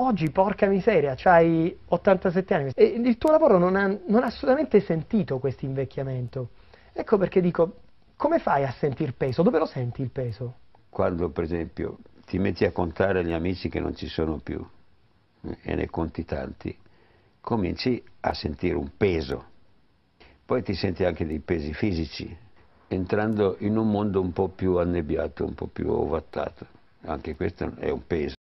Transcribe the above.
Oggi, porca miseria, hai 87 anni e il tuo lavoro non ha, non ha assolutamente sentito questo invecchiamento. Ecco perché dico, come fai a sentire peso? Dove lo senti il peso? Quando, per esempio, ti metti a contare gli amici che non ci sono più e ne conti tanti, cominci a sentire un peso. Poi ti senti anche dei pesi fisici, entrando in un mondo un po' più annebbiato, un po' più ovattato. Anche questo è un peso.